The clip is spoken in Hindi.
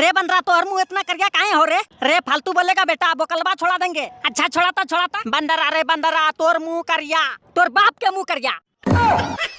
रे बन रहा तो और मुँह इतना गया कहा हो रे रे फालतू बोलेगा बेटा बोकलवा छोड़ा देंगे अच्छा छोड़ाता छोड़ाता बंदरा रे बंदरा तोर मुँह करिया तोर बाप के मुँह करिया